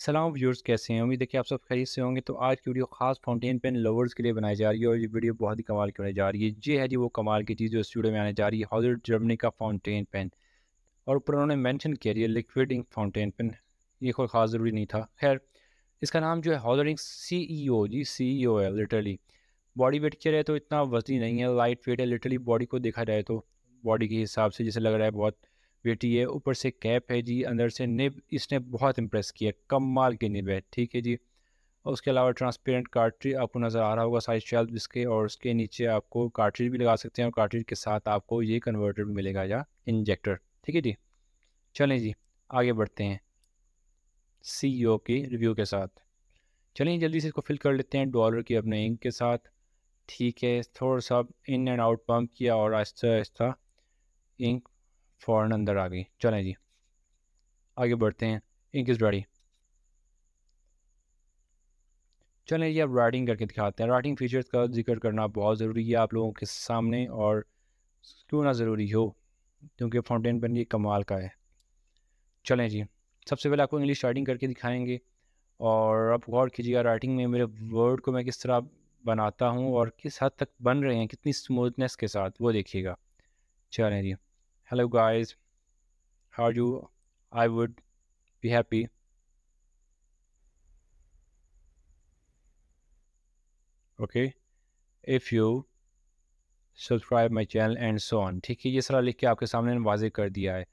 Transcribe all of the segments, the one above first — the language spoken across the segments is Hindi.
सलाम व्यूअर्स कैसे हैं उम्मीद है कि आप सब खरीद से होंगे तो आज की वीडियो खास फाउंटेन पेन लवर्स के लिए बनाई जा रही है और ये वीडियो बहुत ही कमाल की होने जा रही है ये है जी वो कमाल की चीज़ जो स्टूडियो में आने जा रही है हॉजर जर्मनी का फाउंटेन पेन और ऊपर उन्होंने मैंशन किया ये लिक्विड इंक फाउंटेन पेन ये कोई ख़ास ज़रूरी नहीं था खैर इसका नाम जो है हॉजर इंक सी ई ओ जी सी ई ओ है लिटरली बॉडी वेट किया जाए तो इतना वजनी नहीं है लाइट वेट है लिटरली बॉडी को देखा जाए तो बॉडी के हिसाब से जैसे लग रहा है बहुत बेटी है ऊपर से कैप है जी अंदर से निब इसने बहुत इंप्रेस किया कम माल की निब है ठीक है जी और उसके अलावा ट्रांसपेरेंट कार्ट्रिज आपको नज़र आ रहा होगा साइज शेल्फ इसके और उसके नीचे आपको कार्ट्रिज भी लगा सकते हैं और कार्ट्रिज के साथ आपको ये कन्वर्टर भी मिलेगा या इंजेक्टर ठीक है जी चलें जी आगे बढ़ते हैं सी ओ e के रिव्यू के साथ चलिए जल्दी से इसको फिल कर लेते हैं डॉलर की अपने इंक के साथ ठीक है थोड़ा सा इन एंड आउट पंप किया और आहिस्ता आहिस्ता इंक फ़ौरन अंदर आ गई चलें जी आगे बढ़ते हैं इंक इज़ रेडी चलें जी आप राइटिंग करके दिखाते हैं राइटिंग फीचर्स का जिक्र करना बहुत ज़रूरी है आप लोगों के सामने और क्यों ना ज़रूरी हो क्योंकि फाउंटेन पेन ये कमाल का है चलें जी सबसे पहले आपको इंग्लिश राइटिंग करके दिखाएंगे और आप गौर कीजिएगा राइटिंग में मेरे वर्ड को मैं किस तरह बनाता हूँ और किस हद तक बन रहे हैं कितनी स्मूथनेस के साथ वो देखिएगा चलें जी hello guys how are you i would be happy okay if you subscribe my channel and so on ठीक है ये सारा लिख के आपके सामने वाजे कर दिया है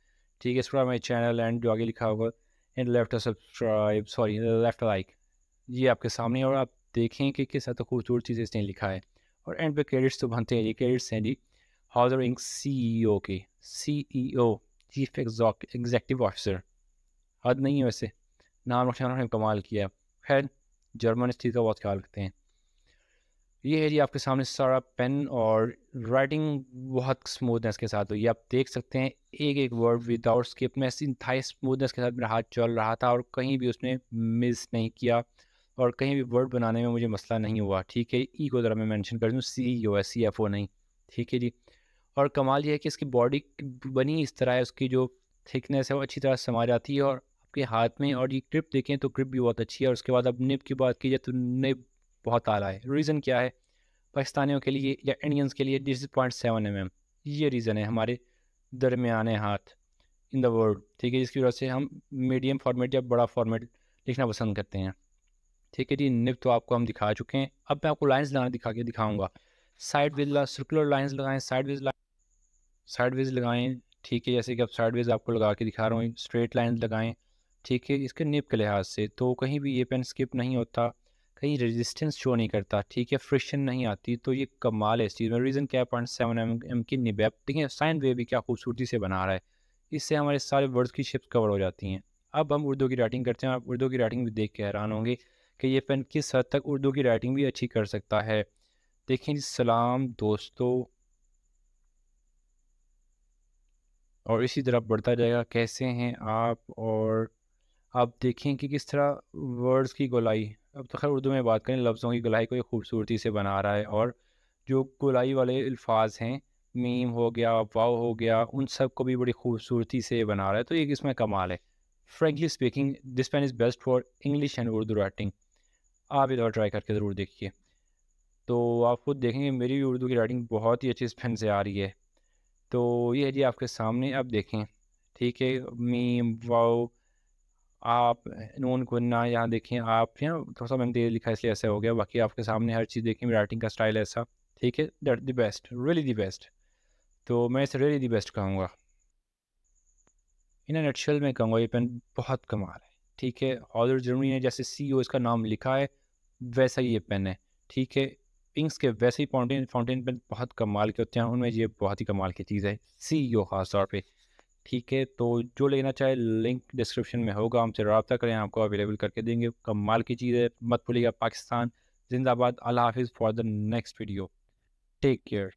ठीक है इस माई चैनल एंड जो आगे लिखा होगा and left subscribe sorry left like ये आपके सामने और आप देखें कि किस हद तक खूबसूरत चीज़ें इसने लिखा है और एंड पे क्रेडिट्स तो बनते हैं ये क्रेडिट्स हैं जी हाउजर इंक सीईओ की सीईओ चीफ एग्जैक्टिव ऑफिसर हद नहीं है वैसे नाम रोशन ने कमाल किया खैर जर्मन चीज़ का बहुत ख्याल रखते हैं ये है जी आपके सामने सारा पेन और राइटिंग बहुत स्मूथनेस के साथ हुई आप देख सकते हैं एक एक वर्ड विदाउट स्किप में ऐसी इंतहाई स्मूथनेस के साथ मेरा हाथ चल रहा था और कहीं भी उसने मिस नहीं किया और कहीं भी वर्ड बनाने में मुझे मसला नहीं हुआ ठीक है ई e को ज़रा मैं मेंशन कर दूँ सी ओ है सी एफ ओ नहीं ठीक है जी और कमाल ये है कि इसकी बॉडी बनी इस तरह है उसकी जो थिकनेस है वो अच्छी तरह समा जाती है और आपके हाथ में और ये ग्रिप देखें तो ग्रिप भी बहुत अच्छी है और उसके बाद अब निप की बात की जाए तो निब बहुत आला है रीज़न क्या है पाकिस्तानियों के लिए या इंडियंस के लिए digit point seven M M ये रीज़न है हमारे दरमियाने हाथ इन द वर्ल्ड ठीक है जिसकी वजह से हम मीडियम फॉर्मेट या बड़ा फॉर्मेट लिखना पसंद करते हैं ठीक है जी निप तो आपको हम दिखा चुके हैं अब मैं आपको लाइंस लगाना दिखा के दिखाऊंगा साइड विद सर्कुलर लाइंस लगाएं side with line side wedge लगाएँ ठीक है जैसे कि अब साइड वेज आपको लगा के दिखा रहा हूँ स्ट्रेट लाइन लगाएँ ठीक है इसके निप के लिहाज से तो कहीं भी ये पेन स्किप नहीं होता कहीं रेजिस्टेंस शो नहीं करता ठीक है फ्रिक्शन नहीं आती तो ये कमाल है इस चीज़ में रीज़न क्या है पॉइंट सेवन एम एम की निबैप देखिए साइन वे भी क्या खूबसूरती से बना रहा है इससे हमारे सारे वर्ड्स की शिप्स कवर हो जाती हैं अब हम उर्दू की राइटिंग करते हैं आप उर्दू की राइटिंग भी देख के हैरान होंगे कि ये पेन किस हद तक उर्दू की राइटिंग भी अच्छी कर सकता है देखें सलाम दोस्तों और इसी तरह बढ़ता जाएगा कैसे हैं आप और आप देखें कि किस तरह वर्ड्स की गोलाई अब तो खैर उर्दू में बात करें लफ्ज़ों की गलाई को ये खूबसूरती से बना रहा है और जो गलाई वाले अल्फाज हैं मीम हो गया वाव हो गया उन सब को भी बड़ी खूबसूरती से बना रहा है तो एक इसमें कमाल है frankly speaking this pen is best for English and Urdu writing आप इधर ट्राई करके ज़रूर देखिए तो आप खुद देखेंगे मेरी भी उर्दू की राइटिंग बहुत ही अच्छी इस पेन से आ रही है तो ये है जी आपके सामने अब देखें ठीक है मीम वाओ आप नून कुन्ना यहाँ देखें आप यहाँ थोड़ा सा मैंने देर लिखा इसलिए ऐसा हो गया बाकी आपके सामने हर चीज़ देखें राइटिंग का स्टाइल ऐसा ठीक है that the best really the best तो मैं इसे रियली द बेस्ट कहूँगा इन्हें नटशल में कहूँगा ये पेन बहुत कमाल है ठीक है ऑलर जर्मनी ने जैसे सी e इसका नाम लिखा है वैसा ही ये पेन है ठीक है पिंक्स के वैसे ही फाउंटेन फाउंटेन पेन बहुत कमाल के होते हैं उनमें ये बहुत ही कमाल की चीज़ है सी यो e खास तौर पर ठीक है तो जो लेना चाहे लिंक डिस्क्रिप्शन में होगा हमसे रबता करें आपको अवेलेबल करके देंगे कमाल की चीज़ है मत भूलिएगा पाकिस्तान जिंदाबाद अल्लाह हाफिज़ for the next video take care